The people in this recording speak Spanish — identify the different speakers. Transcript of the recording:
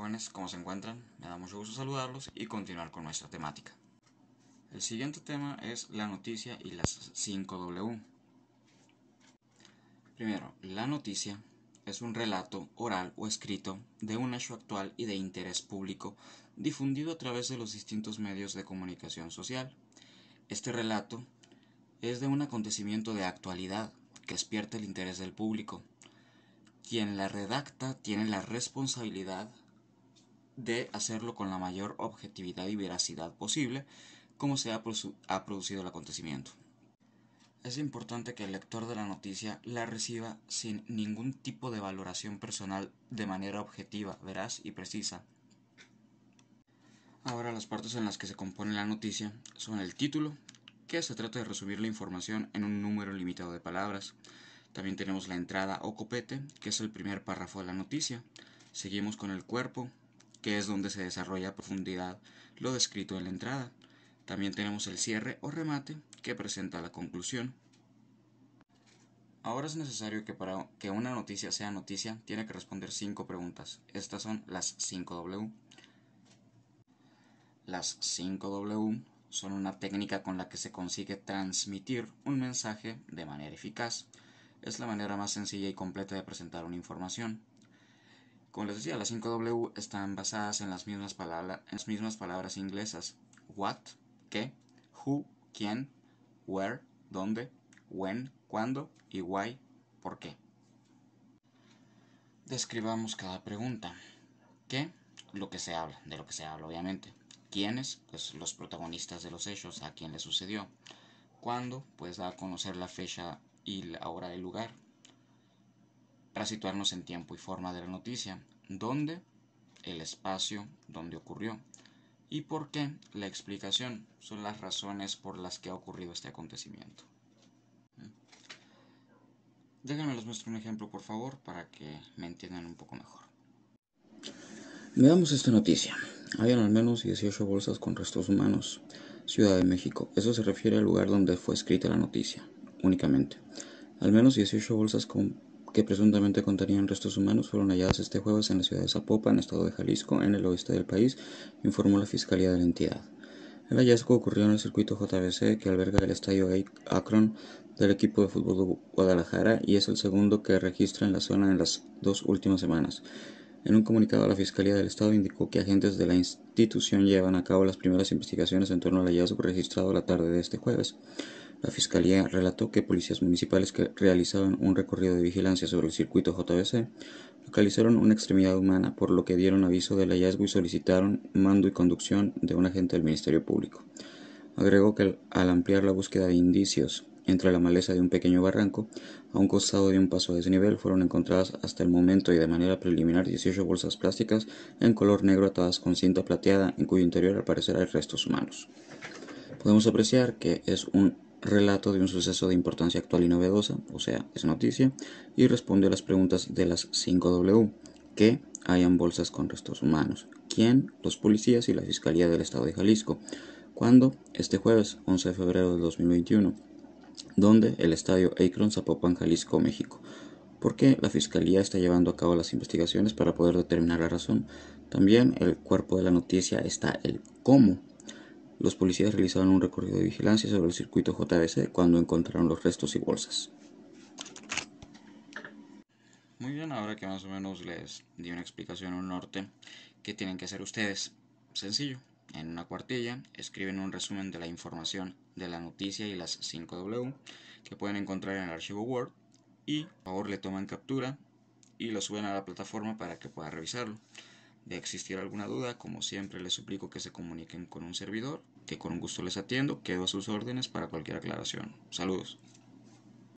Speaker 1: jóvenes, ¿cómo se encuentran? Me da mucho gusto saludarlos y continuar con nuestra temática. El siguiente tema es la noticia y las 5W. Primero, la noticia es un relato oral o escrito de un hecho actual y de interés público difundido a través de los distintos medios de comunicación social. Este relato es de un acontecimiento de actualidad que despierta el interés del público. Quien la redacta tiene la responsabilidad de hacerlo con la mayor objetividad y veracidad posible, como se ha, producido el acontecimiento. Es importante que el lector de la noticia la reciba sin ningún tipo de valoración personal de manera objetiva, veraz y precisa. Ahora las partes en las que se compone la noticia son el título, que se trata de resumir la información en un número limitado de palabras. También tenemos la entrada o copete, que es el primer párrafo de la noticia. Seguimos con el cuerpo, que es donde se desarrolla a profundidad lo descrito en la entrada. También tenemos el cierre o remate que presenta la conclusión. Ahora es necesario que para que una noticia sea noticia tiene que responder cinco preguntas. Estas son las 5W. Las 5W son una técnica con la que se consigue transmitir un mensaje de manera eficaz. Es la manera más sencilla y completa de presentar una información. Como les decía, las 5W están basadas en las mismas, en las mismas palabras inglesas. What, qué, who, quién, where, dónde, when, cuándo y why, por qué. Describamos cada pregunta. ¿Qué? Lo que se habla, de lo que se habla obviamente. ¿Quiénes? Pues los protagonistas de los hechos, a quién le sucedió. ¿Cuándo? Pues da a conocer la fecha y la hora del lugar para situarnos en tiempo y forma de la noticia, dónde, el espacio donde ocurrió y por qué, la explicación son las razones por las que ha ocurrido este acontecimiento. ¿Mm? Déjenme les muestro un ejemplo, por favor, para que me entiendan un poco mejor. Veamos esta noticia. Habían al menos 18 bolsas con restos humanos. Ciudad de México. Eso se refiere al lugar donde fue escrita la noticia, únicamente. Al menos 18 bolsas con que presuntamente contenían restos humanos fueron halladas este jueves en la ciudad de Zapopan, estado de Jalisco, en el oeste del país, informó la Fiscalía de la entidad. El hallazgo ocurrió en el circuito JBC que alberga el estadio Akron del equipo de fútbol de Guadalajara y es el segundo que registra en la zona en las dos últimas semanas. En un comunicado, la Fiscalía del Estado indicó que agentes de la institución llevan a cabo las primeras investigaciones en torno al hallazgo registrado la tarde de este jueves. La Fiscalía relató que policías municipales que realizaban un recorrido de vigilancia sobre el circuito JBC localizaron una extremidad humana, por lo que dieron aviso del hallazgo y solicitaron mando y conducción de un agente del Ministerio Público. Agregó que al ampliar la búsqueda de indicios entre la maleza de un pequeño barranco, a un costado de un paso de desnivel fueron encontradas hasta el momento y de manera preliminar 18 bolsas plásticas en color negro atadas con cinta plateada en cuyo interior aparecerán restos humanos. Podemos apreciar que es un relato de un suceso de importancia actual y novedosa, o sea, es noticia, y responde a las preguntas de las 5W, que hayan bolsas con restos humanos, quién, los policías y la Fiscalía del Estado de Jalisco, ¿Cuándo? este jueves 11 de febrero de 2021, ¿Dónde? el estadio Akron Zapopan, Jalisco, México, ¿Por qué la Fiscalía está llevando a cabo las investigaciones para poder determinar la razón. También el cuerpo de la noticia está el cómo los policías realizaron un recorrido de vigilancia sobre el circuito JBC cuando encontraron los restos y bolsas. Muy bien, ahora que más o menos les di una explicación, un norte, ¿qué tienen que hacer ustedes? Sencillo, en una cuartilla escriben un resumen de la información de la noticia y las 5W que pueden encontrar en el archivo Word y por favor le toman captura y lo suben a la plataforma para que pueda revisarlo. De existir alguna duda, como siempre les suplico que se comuniquen con un servidor, que con gusto les atiendo, quedo a sus órdenes para cualquier aclaración. Saludos.